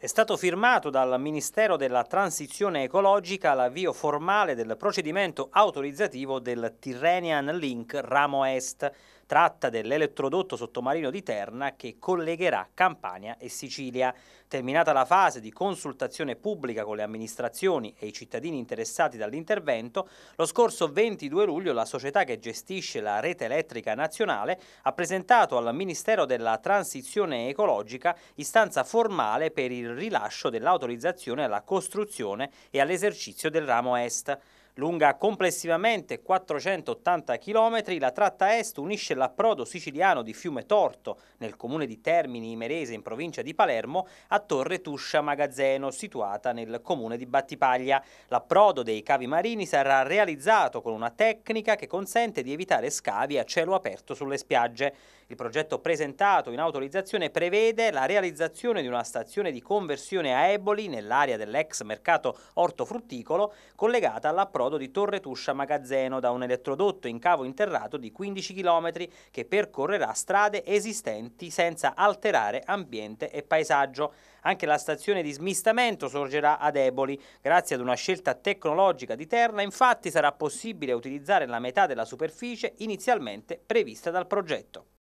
È stato firmato dal Ministero della Transizione Ecologica l'avvio formale del procedimento autorizzativo del Tyrrhenian Link Ramo Est, tratta dell'elettrodotto sottomarino di Terna che collegherà Campania e Sicilia. Terminata la fase di consultazione pubblica con le amministrazioni e i cittadini interessati dall'intervento, lo scorso 22 luglio la società che gestisce la rete elettrica nazionale ha presentato al Ministero della Transizione Ecologica istanza formale per il rilascio dell'autorizzazione alla costruzione e all'esercizio del ramo est. Lunga complessivamente 480 km, la tratta est unisce l'approdo siciliano di Fiume Torto, nel comune di Termini Imerese in provincia di Palermo, a Torre Tuscia Magazzeno, situata nel comune di Battipaglia. L'approdo dei cavi marini sarà realizzato con una tecnica che consente di evitare scavi a cielo aperto sulle spiagge. Il progetto presentato in autorizzazione prevede la realizzazione di una stazione di conversione a eboli nell'area dell'ex mercato ortofrutticolo collegata all'approdo l'approdo di Torre Tuscia Magazzeno da un elettrodotto in cavo interrato di 15 km che percorrerà strade esistenti senza alterare ambiente e paesaggio. Anche la stazione di smistamento sorgerà ad Eboli. Grazie ad una scelta tecnologica di Terna, infatti, sarà possibile utilizzare la metà della superficie inizialmente prevista dal progetto.